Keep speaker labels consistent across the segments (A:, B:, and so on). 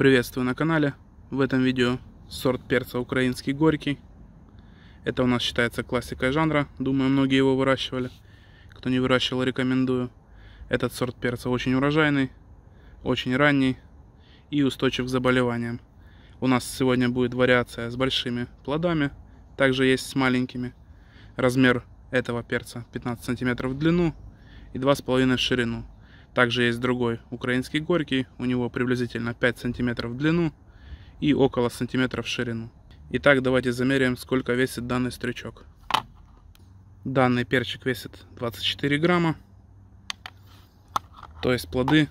A: Приветствую на канале. В этом видео сорт перца украинский горький. Это у нас считается классикой жанра. Думаю, многие его выращивали. Кто не выращивал, рекомендую. Этот сорт перца очень урожайный, очень ранний и устойчив к заболеваниям. У нас сегодня будет вариация с большими плодами. Также есть с маленькими. Размер этого перца 15 сантиметров в длину и 2,5 в ширину. Также есть другой, украинский горький, у него приблизительно 5 сантиметров в длину и около сантиметра в ширину. Итак, давайте замеряем, сколько весит данный стрючок. Данный перчик весит 24 грамма, то есть плоды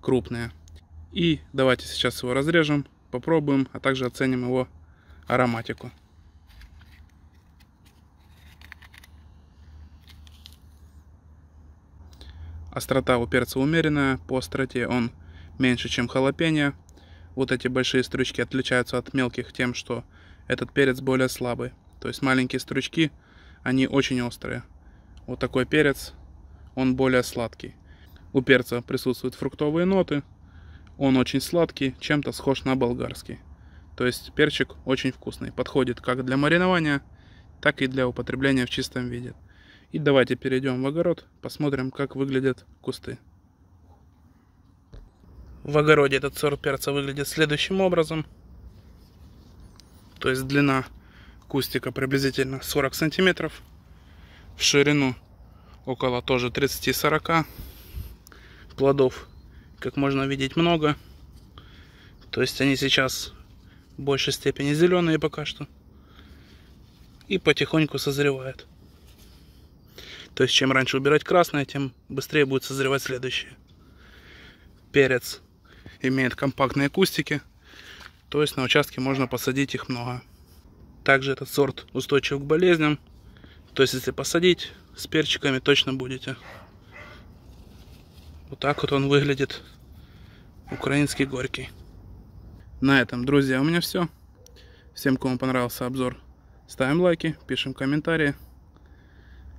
A: крупные. И давайте сейчас его разрежем, попробуем, а также оценим его ароматику. Острота у перца умеренная, по остроте он меньше, чем халапенья Вот эти большие стручки отличаются от мелких тем, что этот перец более слабый. То есть маленькие стручки, они очень острые. Вот такой перец, он более сладкий. У перца присутствуют фруктовые ноты. Он очень сладкий, чем-то схож на болгарский. То есть перчик очень вкусный, подходит как для маринования, так и для употребления в чистом виде. И давайте перейдем в огород, посмотрим, как выглядят кусты. В огороде этот сорт перца выглядит следующим образом. То есть длина кустика приблизительно 40 сантиметров. В ширину около тоже 30-40. Плодов, как можно видеть, много. То есть они сейчас в большей степени зеленые пока что. И потихоньку созревают. То есть, чем раньше убирать красное, тем быстрее будет созревать следующее. Перец имеет компактные кустики, то есть на участке можно посадить их много. Также этот сорт устойчив к болезням, то есть если посадить, с перчиками точно будете. Вот так вот он выглядит, украинский горький. На этом, друзья, у меня все. Всем, кому понравился обзор, ставим лайки, пишем комментарии.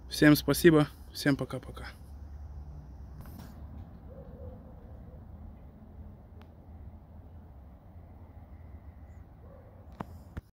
A: Всем спасибо, всем пока-пока.